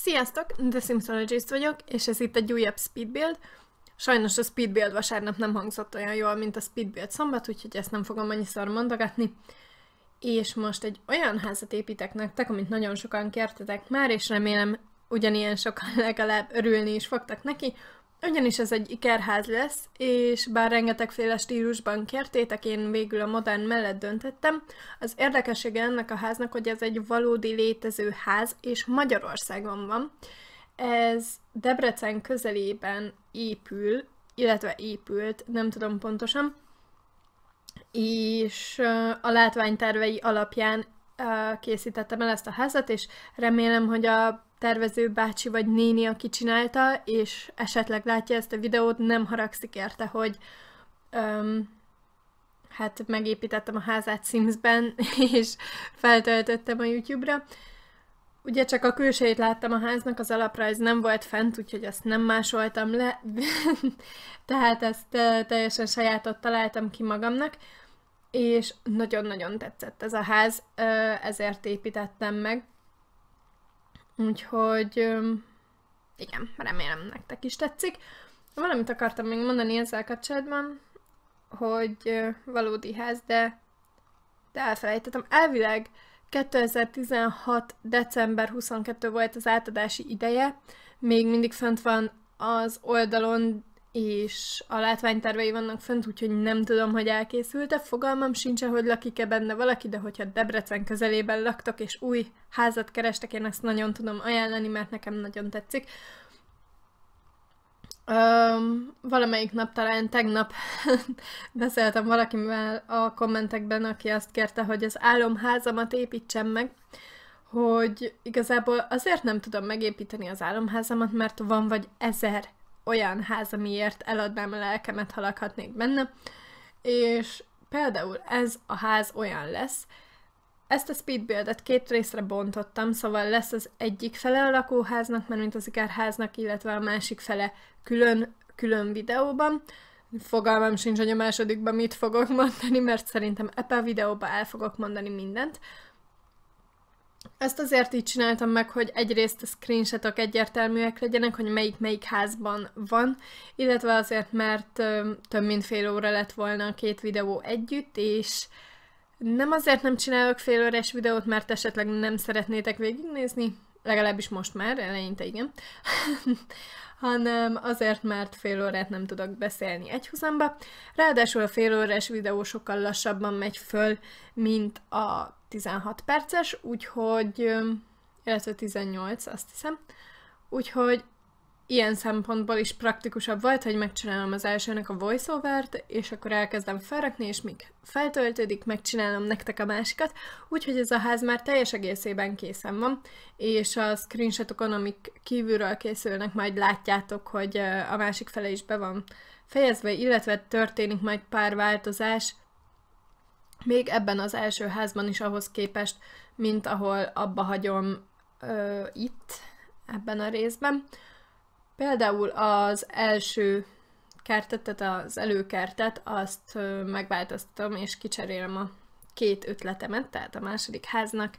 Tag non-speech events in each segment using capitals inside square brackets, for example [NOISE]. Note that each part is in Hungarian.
Sziasztok, The Simpsonologist vagyok, és ez itt egy újabb Speed Build. Sajnos a Speed Build vasárnap nem hangzott olyan jól, mint a Speed Build szombat, úgyhogy ezt nem fogom annyiszor mondogatni. És most egy olyan házat építek nektek, amit nagyon sokan kértetek már, és remélem ugyanilyen sokan [LAUGHS] legalább örülni is fogtak neki, ugyanis ez egy ikerház lesz, és bár rengetegféle stílusban kértétek, én végül a modern mellett döntöttem. Az érdekessége ennek a háznak, hogy ez egy valódi létező ház, és Magyarországon van. Ez Debrecen közelében épül, illetve épült, nem tudom pontosan, és a látványtervei alapján készítettem el ezt a házat, és remélem, hogy a tervező bácsi vagy néni, aki csinálta, és esetleg látja ezt a videót, nem haragszik érte, hogy öm, hát megépítettem a házát Simsben, [LAUGHS] és feltöltöttem a YouTube-ra. Ugye csak a külsejét láttam a háznak, az alaprajz nem volt fent, úgyhogy azt nem másoltam le, [LAUGHS] tehát ezt teljesen sajátot találtam ki magamnak, és nagyon-nagyon tetszett ez a ház, ezért építettem meg. Úgyhogy igen, remélem nektek is tetszik. Valamit akartam még mondani ezzel kapcsolatban, hogy valódi ház, de, de elfelejtettem. Elvileg 2016. december 22 volt az átadási ideje, még mindig fent van az oldalon, és a látványtervei vannak fönt, úgyhogy nem tudom, hogy elkészült-e. Fogalmam sincs, hogy lakik-e benne valaki, de hogyha Debrecen közelében laktok, és új házat kerestek, én ezt nagyon tudom ajánlani, mert nekem nagyon tetszik. Um, valamelyik nap, talán tegnap [LAUGHS] beszéltem valakivel a kommentekben, aki azt kérte, hogy az álomházamat építsem meg, hogy igazából azért nem tudom megépíteni az álomházamat, mert van vagy ezer olyan ház, amiért eladnám a lelkemet, ha lakhatnék benne, és például ez a ház olyan lesz, ezt a speedbuildet két részre bontottam, szóval lesz az egyik fele a lakóháznak, mert mint az ikárháznak, illetve a másik fele külön, külön videóban. Fogalmam sincs, hogy a másodikban mit fogok mondani, mert szerintem ebben a videóban el fogok mondani mindent. Ezt azért így csináltam meg, hogy egyrészt a screenshotok egyértelműek legyenek, hogy melyik melyik házban van, illetve azért, mert több mint fél óra lett volna a két videó együtt, és nem azért nem csinálok félórás videót, mert esetleg nem szeretnétek végignézni, legalábbis most már, eleinte igen, [LAUGHS] hanem azért, mert fél órát nem tudok beszélni egyhuzamba. Ráadásul a fél órás videó sokkal lassabban megy föl, mint a 16 perces, úgyhogy, illetve 18, azt hiszem, úgyhogy ilyen szempontból is praktikusabb volt, hogy megcsinálom az elsőnek a voiceover-t, és akkor elkezdem felrakni, és míg feltöltődik, megcsinálom nektek a másikat, úgyhogy ez a ház már teljes egészében készen van, és a screenshotokon, amik kívülről készülnek, majd látjátok, hogy a másik fele is be van fejezve, illetve történik majd pár változás, még ebben az első házban is ahhoz képest, mint ahol abba hagyom ö, itt, ebben a részben. Például az első kertet, tehát az előkertet, azt megváltoztatom, és kicserélem a két ötletemet, tehát a második háznak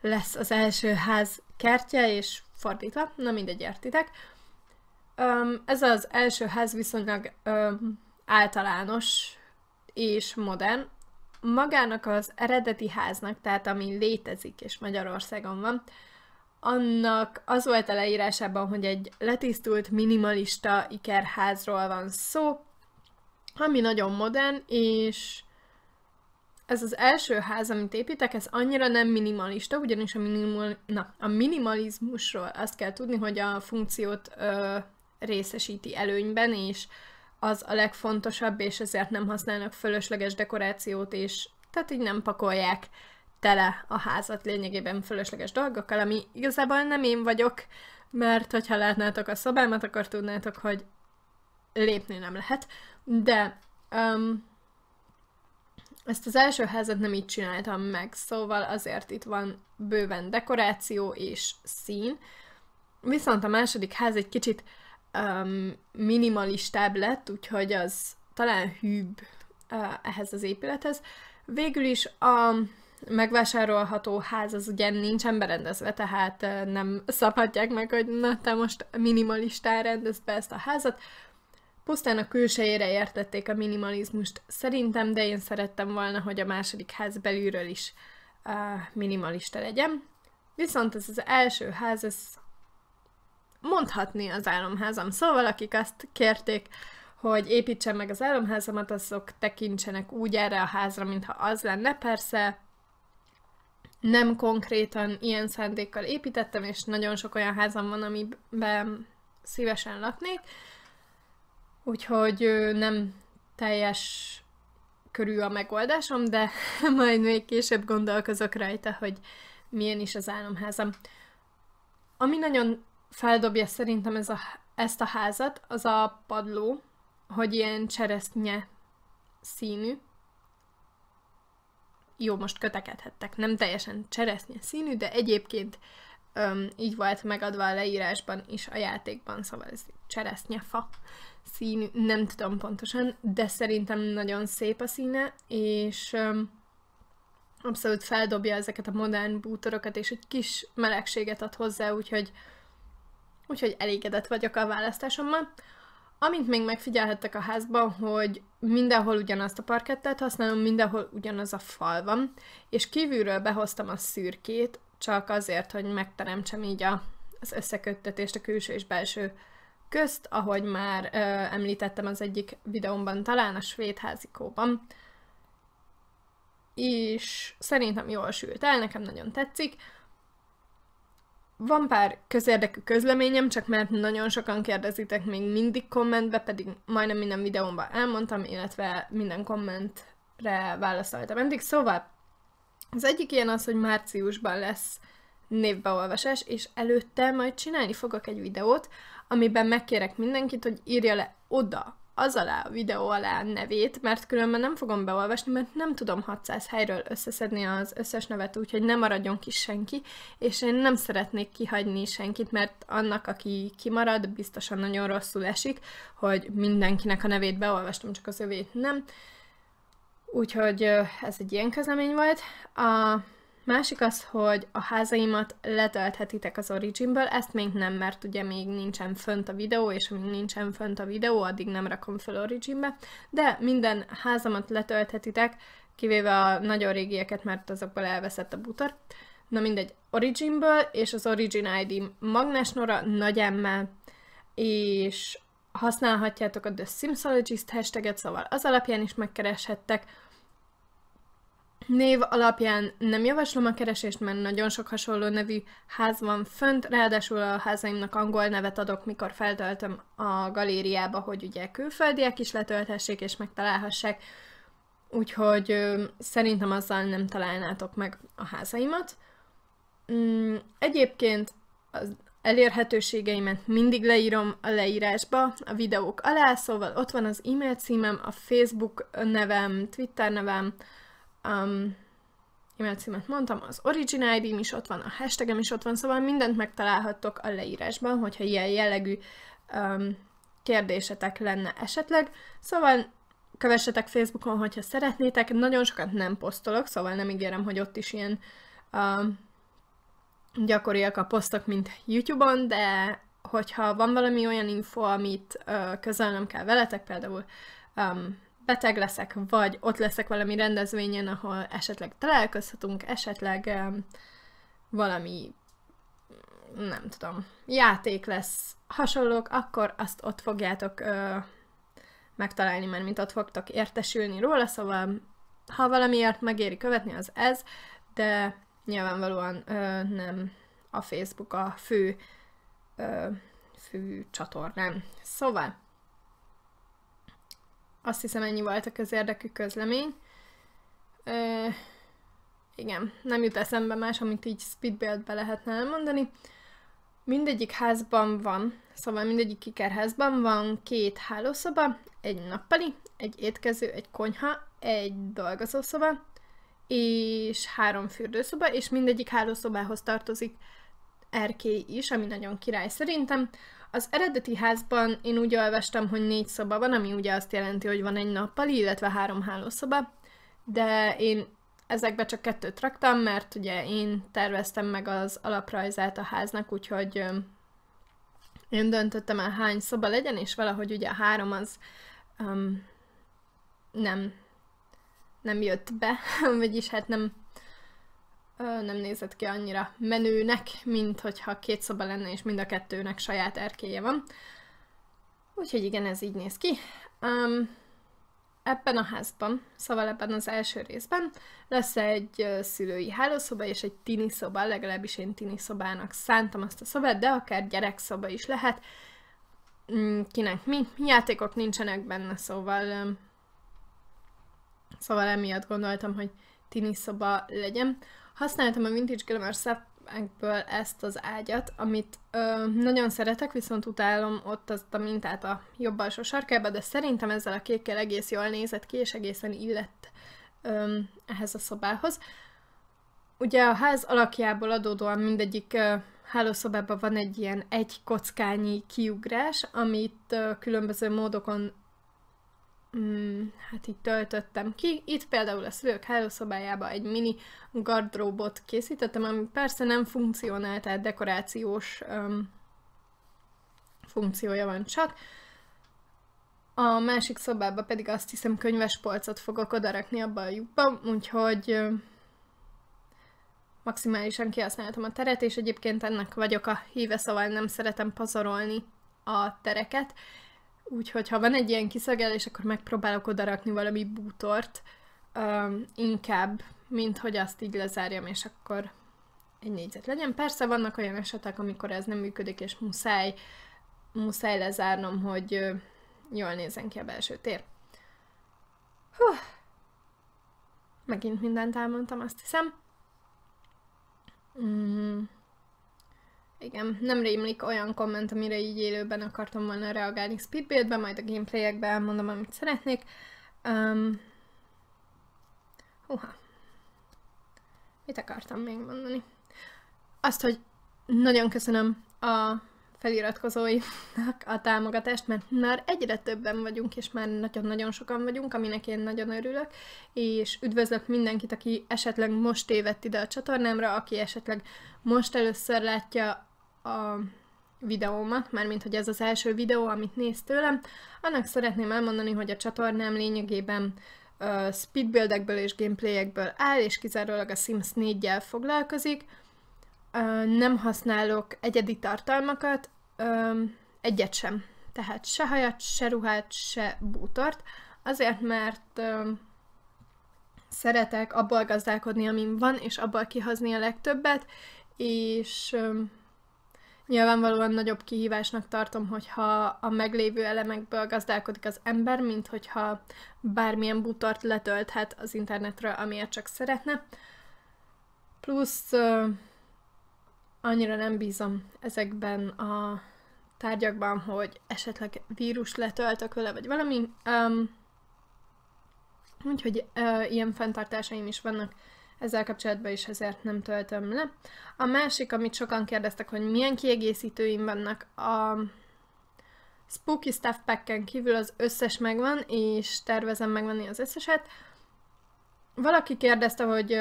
lesz az első ház kertje, és fordítva, na mindegy, értitek. Ez az első ház viszonylag általános és modern. Magának az eredeti háznak, tehát ami létezik és Magyarországon van, annak az volt a leírásában, hogy egy letisztult minimalista ikerházról van szó, ami nagyon modern, és ez az első ház, amit építek, ez annyira nem minimalista, ugyanis a, minimal, na, a minimalizmusról azt kell tudni, hogy a funkciót ö, részesíti előnyben, és az a legfontosabb, és ezért nem használnak fölösleges dekorációt, és tehát így nem pakolják tele a házat lényegében fölösleges dolgokkal, ami igazából nem én vagyok, mert hogyha látnátok a szobámat, akkor tudnátok, hogy lépni nem lehet. De um, ezt az első házat nem így csináltam meg, szóval azért itt van bőven dekoráció és szín. Viszont a második ház egy kicsit um, minimalistább lett, úgyhogy az talán hűbb uh, ehhez az épülethez. Végül is a megvásárolható ház az ugye nincsen berendezve, tehát nem szabhatják meg, hogy na, te most minimalistán rendezd be ezt a házat. Pusztán a külsejére értették a minimalizmust szerintem, de én szerettem volna, hogy a második ház belülről is uh, minimalista legyen. Viszont ez az első ház, ez mondhatni az álomházam. Szóval akik azt kérték, hogy építsem meg az álomházamat, azok tekintsenek úgy erre a házra, mintha az lenne. Persze nem konkrétan ilyen szándékkal építettem, és nagyon sok olyan házam van, amiben szívesen laknék, úgyhogy nem teljes körül a megoldásom, de [LAUGHS] majd még később gondolkozok rajta, hogy milyen is az álomházam. Ami nagyon feldobja szerintem ez a, ezt a házat, az a padló, hogy ilyen cseresznye színű, jó, most kötekedhettek, nem teljesen cseresznye színű, de egyébként öm, így volt megadva a leírásban és a játékban, szóval ez fa színű, nem tudom pontosan, de szerintem nagyon szép a színe, és öm, abszolút feldobja ezeket a modern bútorokat, és egy kis melegséget ad hozzá, úgyhogy, úgyhogy elégedett vagyok a választásommal. Amint még megfigyelhettek a házban, hogy mindenhol ugyanazt a parkettát használom, mindenhol ugyanaz a fal van, és kívülről behoztam a szürkét, csak azért, hogy megteremtsem így a, az összeköttetést a külső és belső közt, ahogy már ö, említettem az egyik videómban, talán a svéd házikóban. És szerintem jól sült el, nekem nagyon tetszik. Van pár közérdekű közleményem, csak mert nagyon sokan kérdezitek még mindig kommentbe, pedig majdnem minden videómban elmondtam, illetve minden kommentre válaszoltam eddig. Szóval az egyik ilyen az, hogy márciusban lesz névbeolvasás, és előtte majd csinálni fogok egy videót, amiben megkérek mindenkit, hogy írja le oda az alá, a videó alá nevét, mert különben nem fogom beolvasni, mert nem tudom 600 helyről összeszedni az összes nevet, úgyhogy nem maradjon ki senki, és én nem szeretnék kihagyni senkit, mert annak, aki kimarad, biztosan nagyon rosszul esik, hogy mindenkinek a nevét beolvastam, csak az övét nem. Úgyhogy ez egy ilyen közlemény volt. A Másik az, hogy a házaimat letölthetitek az Originből, ezt még nem, mert ugye még nincsen fönt a videó, és amíg nincsen fönt a videó, addig nem rakom föl Originbe, de minden házamat letölthetitek, kivéve a nagyon régieket, mert azokból elveszett a butor. Na mindegy, Originből, és az Origin ID Nora nagy emmel, és használhatjátok a The Simsologist hashtaget, szóval az alapján is megkereshettek, Név alapján nem javaslom a keresést, mert nagyon sok hasonló nevű ház van fönt, ráadásul a házaimnak angol nevet adok, mikor feltöltöm a galériába, hogy ugye külföldiek is letölthessék és megtalálhassák, úgyhogy ö, szerintem azzal nem találnátok meg a házaimat. Mm, egyébként az elérhetőségeimet mindig leírom a leírásba, a videók alá, szóval ott van az e-mail címem, a Facebook nevem, Twitter nevem, um, e-mail címet mondtam, az Origin id is ott van, a hashtagem is ott van, szóval mindent megtalálhattok a leírásban, hogyha ilyen jellegű um, kérdésetek lenne esetleg. Szóval kövessetek Facebookon, hogyha szeretnétek. Nagyon sokat nem posztolok, szóval nem ígérem, hogy ott is ilyen um, gyakoriak a posztok, mint YouTube-on, de hogyha van valami olyan info, amit uh, közelnem kell veletek, például um, beteg leszek, vagy ott leszek valami rendezvényen, ahol esetleg találkozhatunk, esetleg valami, nem tudom, játék lesz, hasonlók, akkor azt ott fogjátok ö, megtalálni, mert mint ott fogtok értesülni róla, szóval ha valamiért megéri követni, az ez, de nyilvánvalóan ö, nem a Facebook a fő, ö, fő csatornám. Szóval, azt hiszem ennyi volt a közérdekű közlemény. Ö, igen, nem jut eszembe más, amit így speedbelt be lehetne elmondani. Mindegyik házban van, szóval mindegyik kikerházban van két hálószoba, egy nappali, egy étkező, egy konyha, egy dolgozószoba, és három fürdőszoba, és mindegyik hálószobához tartozik erkély is, ami nagyon király szerintem. Az eredeti házban én úgy olvastam, hogy négy szoba van, ami ugye azt jelenti, hogy van egy nappali, illetve három hálószoba, de én ezekbe csak kettőt raktam, mert ugye én terveztem meg az alaprajzát a háznak, úgyhogy én döntöttem el hány szoba legyen, és valahogy ugye a három az um, nem, nem jött be, [LAUGHS] vagyis hát nem ö, nem nézett ki annyira menőnek, mint hogyha két szoba lenne, és mind a kettőnek saját erkéje van. Úgyhogy igen, ez így néz ki. Um, ebben a házban, szóval ebben az első részben lesz egy szülői hálószoba és egy tini szoba, legalábbis én tini szobának szántam azt a szobát, de akár gyerekszoba is lehet. Mm, kinek mi? Játékok nincsenek benne, szóval szóval emiatt gondoltam, hogy tini szoba legyen. Használtam a Vintage Glamour Szepekből ezt az ágyat, amit ö, nagyon szeretek, viszont utálom ott azt a mintát a jobb alsó sarkába, de szerintem ezzel a kékkel egész jól nézett ki, és egészen illett ö, ehhez a szobához. Ugye a ház alakjából adódóan mindegyik ö, hálószobában van egy ilyen egy kockányi kiugrás, amit ö, különböző módokon mm, hát így töltöttem ki. Itt például a szülők hálószobájába egy mini gardróbot készítettem, ami persze nem funkcionál, tehát dekorációs um, funkciója van csak. A másik szobába pedig azt hiszem könyves polcot fogok odarakni abba a lyukba, úgyhogy um, maximálisan kihasználtam a teret, és egyébként ennek vagyok a híve, szóval nem szeretem pazarolni a tereket Úgyhogy ha van egy ilyen kiszegelés, akkor megpróbálok odarakni valami bútort um, inkább, mint hogy azt így lezárjam, és akkor egy négyzet legyen. Persze vannak olyan esetek, amikor ez nem működik, és muszáj, muszáj lezárnom, hogy uh, jól nézzen ki a belső tér. Hú. Megint mindent elmondtam, azt hiszem. Mm. Igen, nem rémlik olyan komment, amire így élőben akartam volna reagálni speedbuild majd a gameplayekben elmondom, amit szeretnék. Um, uha. Mit akartam még mondani? Azt, hogy nagyon köszönöm a feliratkozóinak a támogatást, mert már egyre többen vagyunk, és már nagyon-nagyon sokan vagyunk, aminek én nagyon örülök, és üdvözlök mindenkit, aki esetleg most évett ide a csatornámra, aki esetleg most először látja a videómat, mármint hogy ez az első videó, amit néz tőlem, annak szeretném elmondani, hogy a csatornám lényegében uh, speedbuildekből és gameplayekből áll, és kizárólag a Sims 4-jel foglalkozik. nem használok egyedi tartalmakat, öm, egyet sem. Tehát se hajat, se ruhát, se bútort. Azért, mert öm, szeretek abból gazdálkodni, amin van, és abból kihozni a legtöbbet, és öm, nyilvánvalóan nagyobb kihívásnak tartom, hogyha a meglévő elemekből gazdálkodik az ember, mint hogyha bármilyen bútort letölthet az internetről, amiért csak szeretne. Plusz öm, annyira nem bízom ezekben a tárgyakban, hogy esetleg vírus letöltök vele, vagy valami. Um, úgyhogy uh, ilyen fenntartásaim is vannak ezzel kapcsolatban is ezért nem töltöm le. A másik, amit sokan kérdeztek, hogy milyen kiegészítőim vannak a Spooky Stuff pack kívül az összes megvan, és tervezem megvenni az összeset. Valaki kérdezte, hogy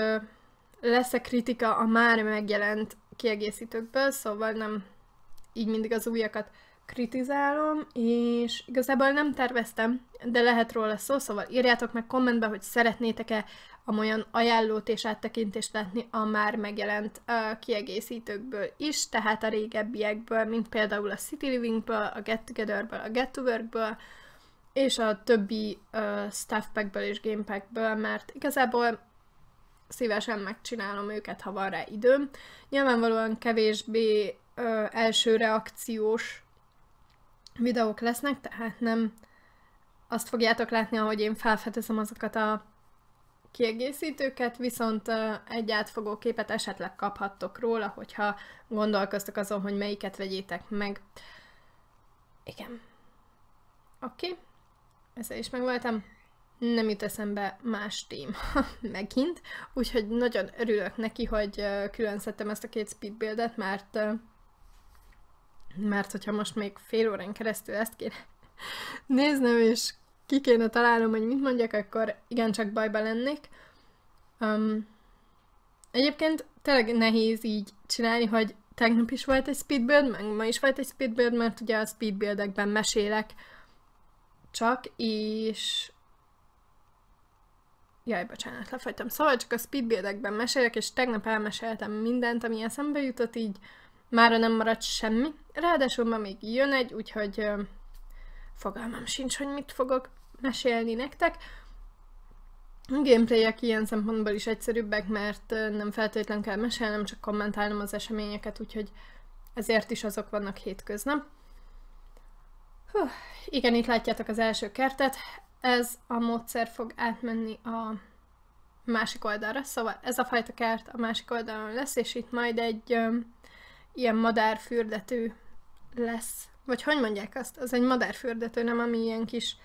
lesz-e kritika a már megjelent kiegészítőkből, szóval nem így mindig az újakat kritizálom, és igazából nem terveztem, de lehet róla szó, szóval írjátok meg kommentbe, hogy szeretnétek-e amolyan ajánlót és áttekintést látni a már megjelent a kiegészítőkből is, tehát a régebbiekből, mint például a City Livingből, a Get Togetherből, a Get to Workből, és a többi uh, staff packből és packből, mert igazából szívesen megcsinálom őket, ha van rá időm. Nyilvánvalóan kevésbé ö, első reakciós videók lesznek, tehát nem azt fogjátok látni, ahogy én felfedezem azokat a kiegészítőket, viszont egy átfogó képet esetleg kaphattok róla, hogyha gondolkoztok azon, hogy melyiket vegyétek meg. Igen. Oké, okay. ezzel is megvoltam nem jut eszembe más téma [LAUGHS] megint, úgyhogy nagyon örülök neki, hogy külön szedtem ezt a két speedbuildet, mert mert hogyha most még fél órán keresztül ezt kéne [LAUGHS] néznem, és ki kéne találnom, hogy mit mondjak, akkor igencsak bajba lennék. Um, egyébként tényleg nehéz így csinálni, hogy tegnap is volt egy speedbuild, meg ma is volt egy speedbuild, mert ugye a speedbuildekben mesélek csak, és Jaj, bocsánat, lefagytam. Szóval csak a speedbuildekben mesélek, és tegnap elmeséltem mindent, ami eszembe jutott, így már nem maradt semmi. Ráadásul ma még jön egy, úgyhogy ö, fogalmam sincs, hogy mit fogok mesélni nektek. A gameplayek ilyen szempontból is egyszerűbbek, mert nem feltétlen kell mesélnem, csak kommentálnom az eseményeket, úgyhogy ezért is azok vannak hétköznap. Hú, igen, itt látjátok az első kertet ez a módszer fog átmenni a másik oldalra, szóval ez a fajta kert a másik oldalon lesz, és itt majd egy um, ilyen madárfürdető lesz. Vagy hogy mondják azt? Az egy madárfürdető, nem ami ilyen kis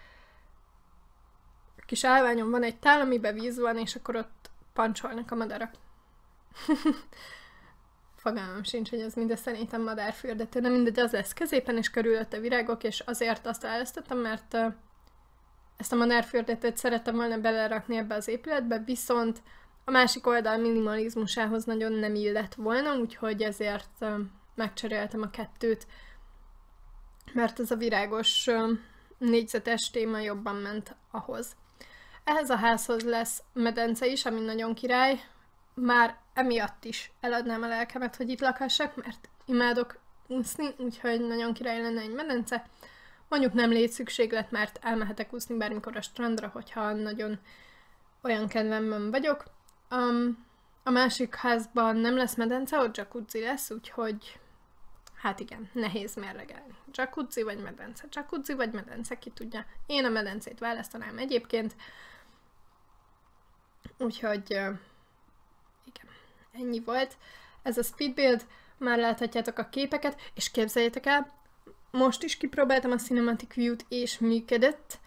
kis állványon van egy tál, amiben víz van, és akkor ott pancsolnak a madarak. [LAUGHS] Fogalmam sincs, hogy ez mind szerintem madárfürdető, de mindegy, az lesz középen, és körülött a virágok, és azért azt választottam, mert uh, ezt a manárfürdetőt szerettem volna belerakni ebbe az épületbe, viszont a másik oldal minimalizmusához nagyon nem illett volna, úgyhogy ezért megcseréltem a kettőt, mert ez a virágos négyzetes téma jobban ment ahhoz. Ehhez a házhoz lesz medence is, ami nagyon király. Már emiatt is eladnám a lelkemet, hogy itt lakhassak, mert imádok úszni, úgyhogy nagyon király lenne egy medence mondjuk nem létszükséglet, mert elmehetek úszni bármikor a strandra, hogyha nagyon olyan kedvemben vagyok. Um, a másik házban nem lesz medence, ott jacuzzi lesz, úgyhogy hát igen, nehéz mérlegelni. Jacuzzi vagy medence, jacuzzi vagy medence, ki tudja. Én a medencét választanám egyébként, úgyhogy uh, igen, ennyi volt. Ez a speedbuild, már láthatjátok a képeket, és képzeljétek el, most is kipróbáltam a Cinematic View-t, és működött,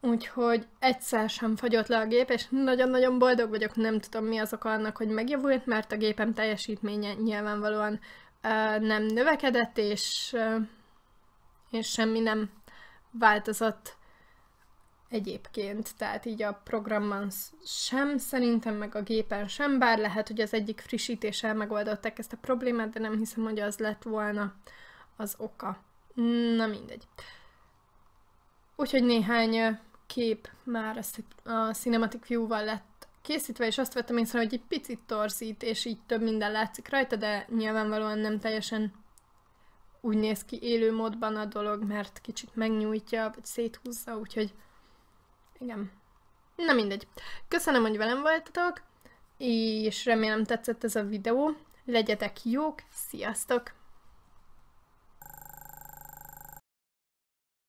úgyhogy egyszer sem fagyott le a gép, és nagyon-nagyon boldog vagyok, nem tudom mi az oka annak, hogy megjavult, mert a gépem teljesítménye nyilvánvalóan uh, nem növekedett, és, uh, és semmi nem változott egyébként, tehát így a programban sem, szerintem meg a gépen sem, bár lehet, hogy az egyik frissítéssel megoldották ezt a problémát, de nem hiszem, hogy az lett volna az oka. Na mindegy. Úgyhogy néhány kép már ezt a Cinematic View-val lett készítve, és azt vettem észre, hogy egy picit torzít, és így több minden látszik rajta, de nyilvánvalóan nem teljesen úgy néz ki élő módban a dolog, mert kicsit megnyújtja, vagy széthúzza, úgyhogy igen. Na mindegy. Köszönöm, hogy velem voltatok, és remélem tetszett ez a videó. Legyetek jók, sziasztok!